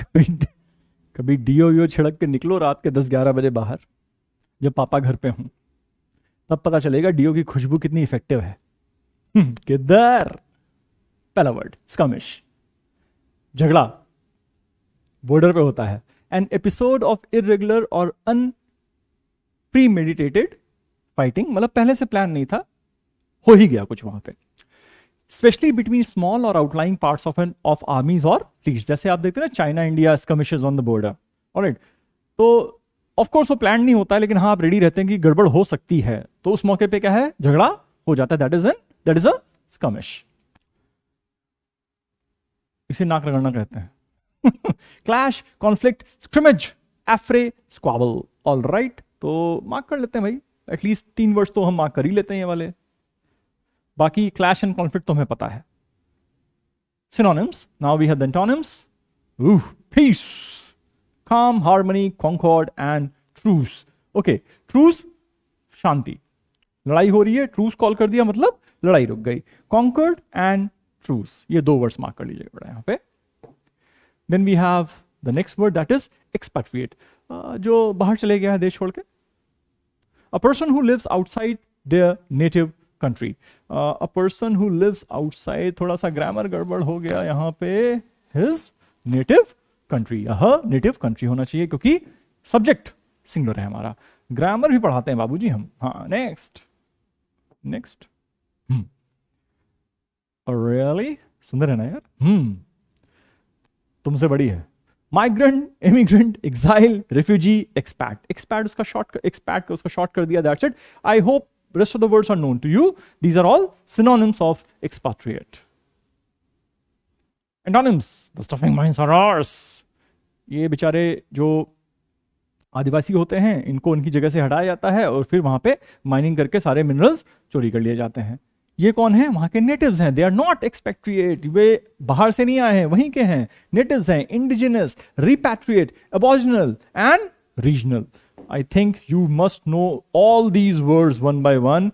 कभी कभी डीओ छिड़क के निकलो रात के दस ग्यारह बजे बाहर जब पापा घर पे हूँ तब पता चलेगा डीओ की खुशबू कितनी इफेक्टिव है हम्म, किधर पहला वर्ड स्कमिश झगड़ा बॉर्डर पे होता है एन एपिसोड ऑफ इरेगुलर और अन प्री मेडिटेटेड फाइटिंग मतलब पहले से प्लान नहीं था हो ही गया कुछ वहां पे स्पेशली बिटवीन स्मॉल और outlining part of an of armies और फ्लीट जैसे आप देखते हैं ना China India skirmishes on the border right तो ऑफ कोर्स वो प्लान नहीं होता है लेकिन हाँ आप रेडी रहते हैं कि गड़बड़ हो सकती है तो उस मौके पे क्या है झगड़ा हो जाता है that is an that is a इसे नाक रगड़ना कहते हैं clash conflict scrimmage affray squabble all right तो मार्क कर लेते हैं भाई एटलीस्ट तीन वर्ष तो हम मार्क कर ही लेते हैं ये वाले बाकी क्लैश एंड कॉन्फ्लिक्ट तो हमें पता है synonyms now we have the antonyms. Ooh, peace, calm, harmony, concord, and truce. शांति लड़ाई हो रही है ट्रूस कॉल कर दिया मतलब लड़ाई रुक गई कॉन्कर्ड एंड ट्रूस ये दो वर्ड्स मार्क कर लीजिएगा बेटा यहाँ पे then we have the next word that is expatriate जो बाहर चले गया है देश छोड़ के a person who lives outside their native country a person who lives outside थोड़ा सा ग्रामर गड़बड़ हो गया यहाँ पे हिज नेटिव कंट्री यह नेटिव कंट्री होना चाहिए क्योंकि सब्जेक्ट सिंगलर है हमारा ग्रामर भी पढ़ाते हैं बाबूजी हम हाँ नेक्स्ट नेक्स्ट रियली सुंदर है ना यार हम्म तुमसे बड़ी है migrant immigrant exile refugee expat expat उसका शॉर्ट एक्सपैट उसका शॉर्ट कर दिया that's it I hope The rest of the words are known to you. These are all synonyms of expatriate. Antonyms, the stuffing mines are ours. ये बेचारे जो आदिवासी होते हैं इनको उनकी जगह से हटाया जाता है और फिर वहाँ पे माइनिंग करके सारे मिनरल्स चोरी कर लिए जाते हैं ये कौन है वहां के नेटिव्स हैं दे आर नॉट एक्सपेक्ट्रिएट वे बाहर से नहीं आए हैं वहीं के हैं नेटिव्स हैं indigenous repatriate aboriginal and regional I think you must know all these words one by one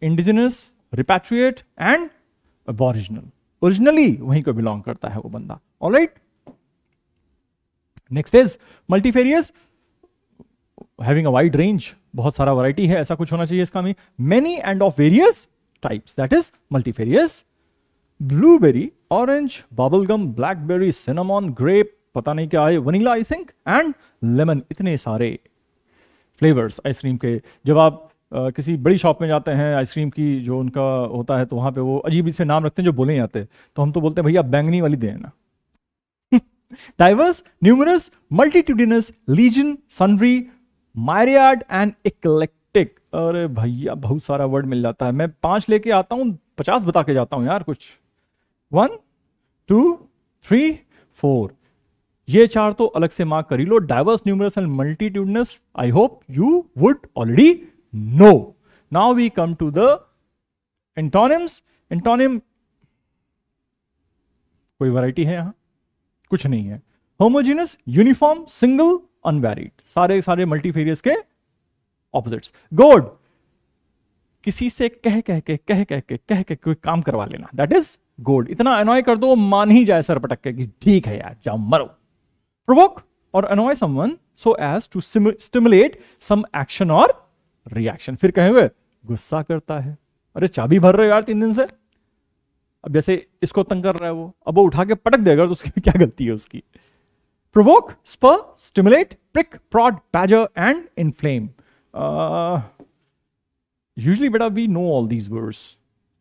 indigenous, repatriate, and aboriginal. Originally, वहीं को belong करता है वो बंदा All right. Next is multifarious having a wide range बहुत सारा variety है ऐसा कुछ होना चाहिए इसका में many and of various types that is multifarious blueberry orange bubblegum blackberry cinnamon grape पता नहीं क्या है vanilla I think and lemon इतने सारे फ्लेवर्स आइसक्रीम के जब आप आ, किसी बड़ी शॉप में जाते हैं आइसक्रीम की जो उनका होता है तो वहाँ पे वो अजीब से नाम रखते हैं जो बोले जाते हैं तो हम तो बोलते हैं भैया बैंगनी वाली दें ना diverse numerous multitudinous legion sundry myriad and eclectic अरे भैया बहुत सारा वर्ड मिल जाता है मैं पांच लेके आता हूँ पचास बता के जाता हूँ यार कुछ वन टू थ्री फोर ये चार तो अलग से मार्क कर लो diverse numerous and multitudinous I hope you would already know now we come to the antonyms antonym कोई वैरायटी है यहां कुछ नहीं है होमोजीनस यूनिफॉर्म सिंगल अनवेरिड सारे सारे मल्टीफेरियस के ऑपोजिट्स गोड किसी से कह कह के कह कह के कह के कोई काम करवा लेना दैट इज गोल्ड इतना अनॉय कर दो मान ही जाए सर पटक के कि ठीक है यार जाओ मरो provoke or annoy someone so as to stimulate some action or reaction fir kahenge gussa karta hai अरे चाबी भर रहे यार तीन दिन से अब जैसे इसको तंग कर रहा है वो अब वो उठा के पटक देगा तो उसकी क्या गलती है उसकी provoke spur stimulate prick prod badger and inflame usually बेटा we know all these words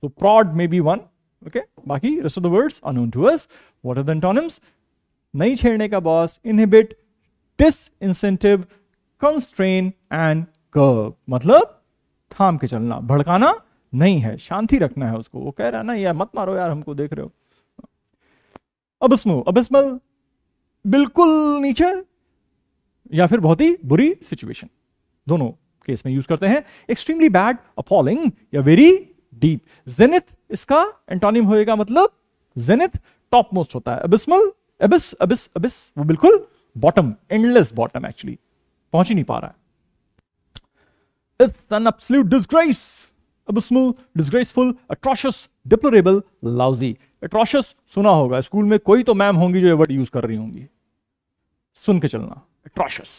तो prod may be one okay बाकी rest of the words unknown to us what are the antonyms नहीं छेड़ने का boss inhibit disincentive constrain and curb मतलब थाम के चलना भड़काना नहीं है शांति रखना है उसको वो कह रहा है ना यार मत मारो यार हमको देख रहे हो अब स्मो अब बिल्कुल नीचे या फिर बहुत ही बुरी सिचुएशन दोनों केस में यूज करते हैं एक्सट्रीमली बैड अपॉलिंग या वेरी डीप जेनिथ इसका एंटोनिम होएगा मतलब जेनिथ टॉप मोस्ट होता है अबिस्मल अबिस अबिस अबिस वो बिल्कुल बॉटम एंडलेस बॉटम एक्चुअली पहुंच ही नहीं पा रहा है it's an absolute disgrace abysmal disgraceful atrocious deplorable lousy atrocious सुना होगा स्कूल में कोई तो मैम होंगी जो ये वर्ड यूज कर रही होंगी सुन के चलना atrocious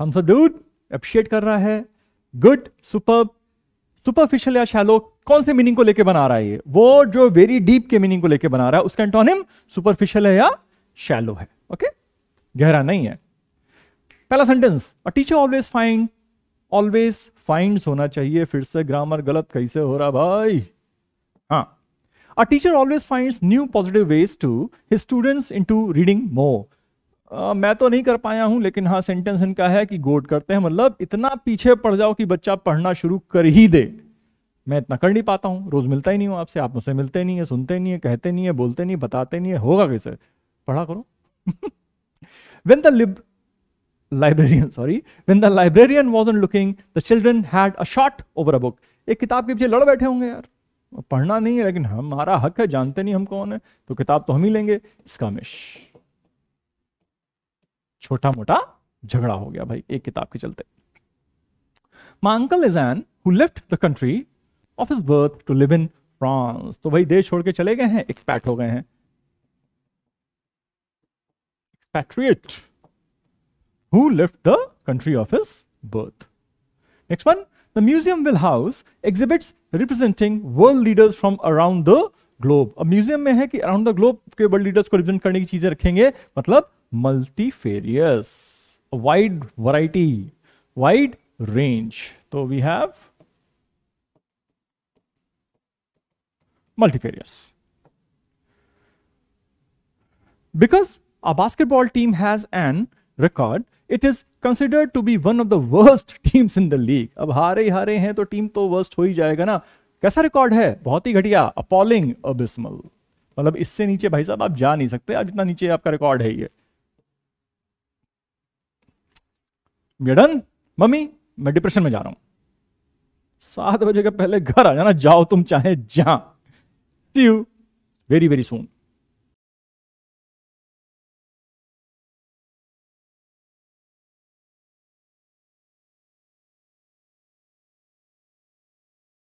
thumbs up dude appreciate कर रहा है गुड सुपर सुपरफिशियल या शैलो कौन से मीनिंग को लेके बना रहा है ये वो जो वेरी डीप के मीनिंग को लेके बना रहा है उसका एंटोनिम सुपरफिशियल है या शैलो है ओके गहरा नहीं है पहला sentence a teacher always find always find होना चाहिए फिर से ग्रामर गलत कैसे हो रहा भाई हाँ a teacher always find new positive ways to his students into reading more आ, मैं तो नहीं कर पाया हूं लेकिन हाँ सेंटेंस इनका है कि गोट करते हैं मतलब इतना पीछे पड़ जाओ कि बच्चा पढ़ना शुरू कर ही दे मैं इतना कर नहीं पाता हूं रोज मिलता ही नहीं हूं आपसे आप मुझसे मिलते नहीं है सुनते नहीं है कहते नहीं है बोलते नहीं बताते नहीं है होगा कैसे पढ़ा करो the lib librarian sorry when the librarian was wasn't looking the children had a short over a book एक किताब के पीछे लड़ बैठे होंगे यार पढ़ना नहीं है लेकिन हाँ, हमारा हक है जानते नहीं हम कौन है तो किताब तो हम ही लेंगे इसका मिश छोटा मोटा झगड़ा हो गया भाई एक किताब के चलते my uncle is an who left the country of his birth to live in France तो भाई देश छोड़ के चले गए हैं एक्सपैट हो गए हैं expatriate who left the country of his birth next one the museum will house exhibits representing world leaders from around the globe अब म्यूजियम में है कि अराउंड द ग्लोब के वर्ल्ड लीडर्स को रिप्रेजेंट करने की चीजें रखेंगे मतलब multifarious, a wide variety, wide range. So we have multifarious. Because a basketball team has an record, it is considered to be one of the worst teams in the league. अब हारे ही हारे हैं तो टीम तो worst हो ही जाएगा ना कैसा रिकॉर्ड है बहुत ही घटिया अपॉलिंग अबिस्मल मतलब इससे नीचे भाई साहब आप जा नहीं सकते आज इतना नीचे आपका रिकॉर्ड है ये डन मम्मी मैं डिप्रेशन में जा रहा हूं सात बजे के पहले घर आ जाना जाओ तुम चाहे जहां वेरी वेरी सुन